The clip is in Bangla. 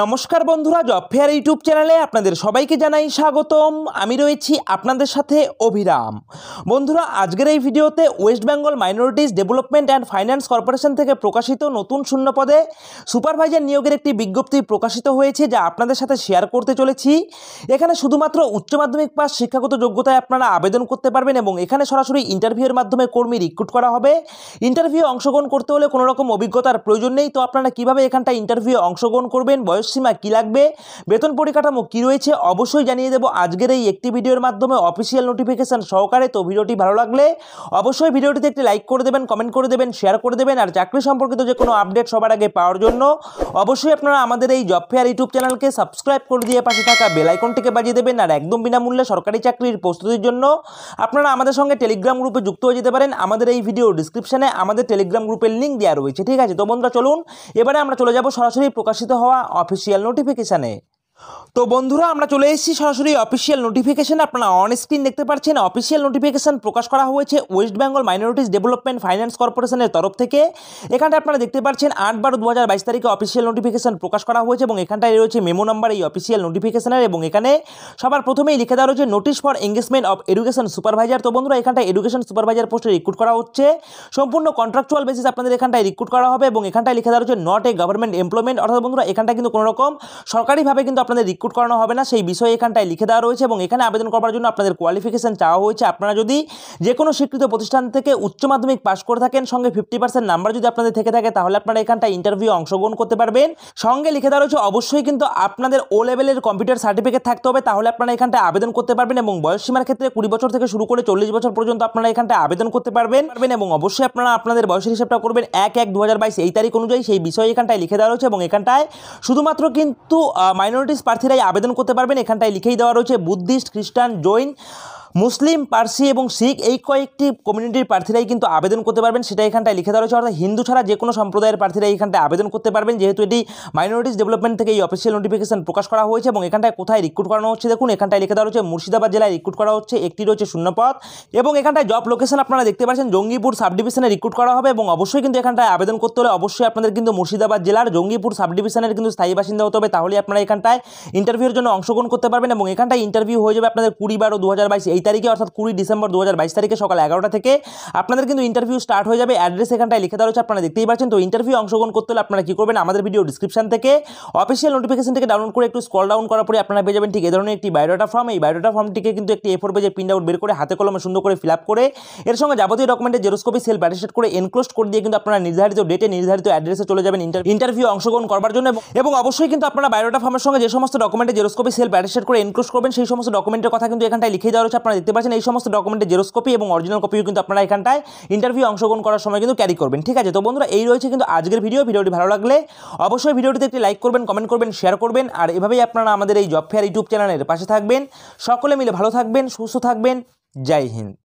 নমস্কার বন্ধুরা জব ফেয়ার ইউটিউব চ্যানেলে আপনাদের সবাইকে জানাই স্বাগতম আমি রয়েছি আপনাদের সাথে অভিরাম বন্ধুরা আজকের এই ভিডিওতে West Bengal minorities development and finance corporation থেকে প্রকাশিত নতুন শূন্য পদে সুপারভাইজার নিয়োগের একটি বিজ্ঞপ্তি প্রকাশিত হয়েছে যা আপনাদের সাথে শেয়ার করতে চলেছি এখানে শুধুমাত্র উচ্চ মাধ্যমিক পাস শিক্ষাগত যোগ্যতায় আপনারা আবেদন করতে পারবেন এবং এখানে সরাসরি ইন্টারভিউয়ের মাধ্যমে কর্মী রিক্রুট করা হবে ইন্টারভিউ অংশগ্রহণ করতে হলে কোনোরকম অভিজ্ঞতার প্রয়োজন নেই তো আপনারা কীভাবে এখানটা ইন্টারভিউ অংশগ্রহণ করবেন বয়সসীমা কী লাগবে বেতন পরিকাঠামো কী রয়েছে অবশ্যই জানিয়ে দেবো আজকের এই একটি ভিডিওর মাধ্যমে অফিসিয়াল নোটিফিকেশান সহকারে তো ভিডিওটি ভালো লাগলে অবশ্যই ভিডিওটিতে একটি লাইক করে দেবেন কমেন্ট করে দেবেন শেয়ার করে দেবেন আর চাকরি সম্পর্কিত যে কোনো আপডেট সবার আগে পাওয়ার জন্য অবশ্যই আপনারা আমাদের এই জব ফেয়ার ইউটিউব চ্যানেলকে সাবস্ক্রাইব করে দিয়ে পাশে থাকা বেলাইকনটিকে বাজিয়ে দেবেন আর একদম বিনামূল্যে সরকারি চাকরির প্রস্তুতির জন্য আপনারা আমাদের সঙ্গে টেলিগ্রাম গ্রুপে যুক্ত হয়ে যেতে পারেন আমাদের এই ভিডিও ডিসক্রিপশানে আমাদের টেলিগ্রাম গ্রুপের লিঙ্ক দেওয়া রয়েছে ঠিক আছে তো বন্ধুরা চলুন এবারে আমরা চলে যাব সরাসরি প্রকাশিত হওয়া ऑफिशियल नोटिफिकेशन है তো বন্ধুরা আমরা চলে এসেছি সরাসরি অফিসিয়াল নোটিফিকেশন আপনারা অন স্ক্রিন দেখতে পাচ্ছেন অফিসিয়াল নোটিফিকেশন প্রকাশ করা হয়েছে West Bengal minorities development finance কর্পোরেশনের তরফ থেকে এখানটা আপনারা দেখতে পাচ্ছেন আট বারো দু হাজার বাইশ তারিখে অফিসিয়াল নোটিফিকেশন প্রকাশ করা হয়েছে এবং এখানটায় রয়েছে মেমো নাম্বার এই অফিসিয়াল নোটিফিকেশনের এবং এখানে সবার প্রথমেই লিখে দেওয়া রয়েছে notice for engagement of education supervisor তো বন্ধুরা এখানটা এডুকেশন সুপারভাইজার পোস্টে রিক্রুট করা হচ্ছে সম্পূর্ণ কন্ট্রাকচুয়াল বেসিস আপনাদের এখানটায় রিক্রুট করা হবে এবং এখানটায় লিখে দেওয়া রয়েছে নট এ গভর্নমেন্ট এমপ্লয়মেন্ট অর্থাৎ বন্ধুরা এখানটা কিন্তু কোনোরকম সরকারিভাবে কিন্তু আপনাদের রিক্রুট করানো হবে না সেই বিষয়ে এখানটায় লিখে দেওয়া রয়েছে এবং এখানে আবেদন করার জন্য আপনাদের কোয়ালিফিকেশান চাওয়া হয়েছে আপনারা যদি যে কোনো স্বীকৃত প্রতিষ্ঠান থেকে উচ্চ মাধ্যমিক পাশ করে থাকেন সঙ্গে ফিফটি পার্সেন্ট নাম্বার যদি আপনাদের থেকে থাকে তাহলে আপনারা এখানটায় ইন্টারভিউ অংশগ্রহণ করতে পারবেন সঙ্গে লিখে দেওয়া রয়েছে অবশ্যই কিন্তু আপনাদের ও লেভেলের কম্পিউটার সার্টিফিকেট থাকতে হবে তাহলে আপনারা এখানটায় আবেদন করতে পারবেন এবং বয়সসীমার ক্ষেত্রে কুড়ি বছর থেকে শুরু করে চল্লিশ বছর পর্যন্ত আপনারা এখানটায় আবেদন করতে পারবেন পারবেন এবং অবশ্যই আপনারা আপনাদের বয়সের হিসাবটা করবেন এক এক দু এই তারিখ অনুযায়ী সেই বিষয়ে এখানটায় লিখে দেওয়া রয়েছে এবং এখানটায় শুধুমাত্র কিন্তু মাইনরিটি প্রার্থীরাই আবেদন করতে পারবেন এখানটায় লিখেই দেওয়া রয়েছে বুদ্ধিস্ট খ্রিস্টান জৈন মুসলিম পার্সি এবং শিখ এই কয়েকটি কমিউনিটির প্রার্থীরাই কিন্তু আবেদন করতে পারবেন সেটা এখানটায় লিখে দেওয়া রয়েছে অর্থাৎ হিন্দু ছাড়া যে কোনো সম্প্রদায়ের প্রার্থীরা এখানটায় আবেদন করতে পারবেন যেহেতু এটি মাইনরিটিস ডেভেলপমেন্ট থেকে এই অফিসিয়াল নোটিফিকেশন প্রকাশ করা হয়েছে এবং এখানটায় কোথায় রিক্রুট করানো হচ্ছে দেখুন এখানটায় লিখে দেওয়া রয়েছে মুর্শিদাবাদ জেলায় রিক্রুট করা হচ্ছে একটি রয়েছে শূন্যপথ এবং এখানটায় জব লোকেশন আপনারা দেখতে পাচ্ছেন জঙ্গিপুর সাব ডিভিশনে রিক্রুট করা হবে এবং অবশ্যই কিন্তু এখানটায় আবেদন করতে হলে অবশ্যই আপনাদের কিন্তু মুর্শিদাবাদ জেলার জঙ্গিপুর সাব ডিভিশনের কিন্তু স্থায়ী বাসিন্দা হতে হবে তাহলে আপনারা এখানটায় ইন্টারভিউর জন্য অংশগ্রহণ করতে পারবেন এবং এখানটায় ইন্টারভিউ হয়ে যাবে আপনাদের কুড়ি বারো দু হাজার বাইশ এই তারিখে অর্থাৎ কুড়ি ডিসেম্বর দু তারিখে সকাল এগারোটা থেকে আপনাদের কিন্তু ইন্টারভিউ স্টার্ট হয়ে যাবে অ্যাড্রেস এখানটায় লিখে দেওয়া হচ্ছে আপনারা দেখতেই পাচ্ছেন তো ইন্টারভিউ অংশগ্রহণ করতে হলে আপনারা কী করবেন আমাদের ভিডিও ডিসক্রিপশন থেকে অফিসিয়াল নোটিফিকেশন থেকে ডাউনলোড করে একটু স্কল ডাউন করার পরে আপনারা পেয়ে যাবেন ঠিক এ ধরনের একটি বায়োডাটা ফর্ম এই বায়োডাটা ফর্মটিকে কিন্তু একটি এ ফোর পেজে প্রিন্ট আউট বের করে হাতে কলমে সুন্দর করে ফিল আপ করে এর সঙ্গে যাবতীয় ডকুমেন্টে জেরোস্কোপি সেল ব্যাটিসেট করে এনক্লোজ করে দিয়ে কিন্তু আপনারা নির্ধারিত ডেটে নির্ধারিত অ্যাড্রেসে চলে যাবেন ইন্টারভিউ অংশগ্রহণ করার জন্য এবং অবশ্যই কিন্তু আপনারা বায়োডাটা ফর্মের সঙ্গে যে সমস্ত ডকুমেন্টে জেরোস্কোপি সেল ব্যাটেসেট করে এনক্লোজ করবেন সেই সমস্ত ডকুমেন্টের কথা কিন্তু এখানটায় লিখে দেওয়া রয়েছে আপনারা দেখতে পাচ্ছেন এই সমস্ত ডকুমেন্টের জেরোস কপি এবং অরিজিনাল কপিও কিন্তু আপনারা এখানটায় ইন্টারভিউ অংশগ্রহণ করার সময় কিন্তু ক্যারি করবেন ঠিক আছে তো বন্ধুরা এই রয়েছে কিন্তু আজকের ভিডিও ভিডিওটি ভালো লাগলে অবশ্যই ভিডিওটিতে একটি লাইক করবেন কমেন্ট করবেন শেয়ার করবেন আর এভাবেই আপনারা আমাদের এই জব ফেয়ার ইউটিউব চ্যানেলের পাশে থাকবেন সকলে মিলে ভালো থাকবেন সুস্থ থাকবেন জয় হিন্দ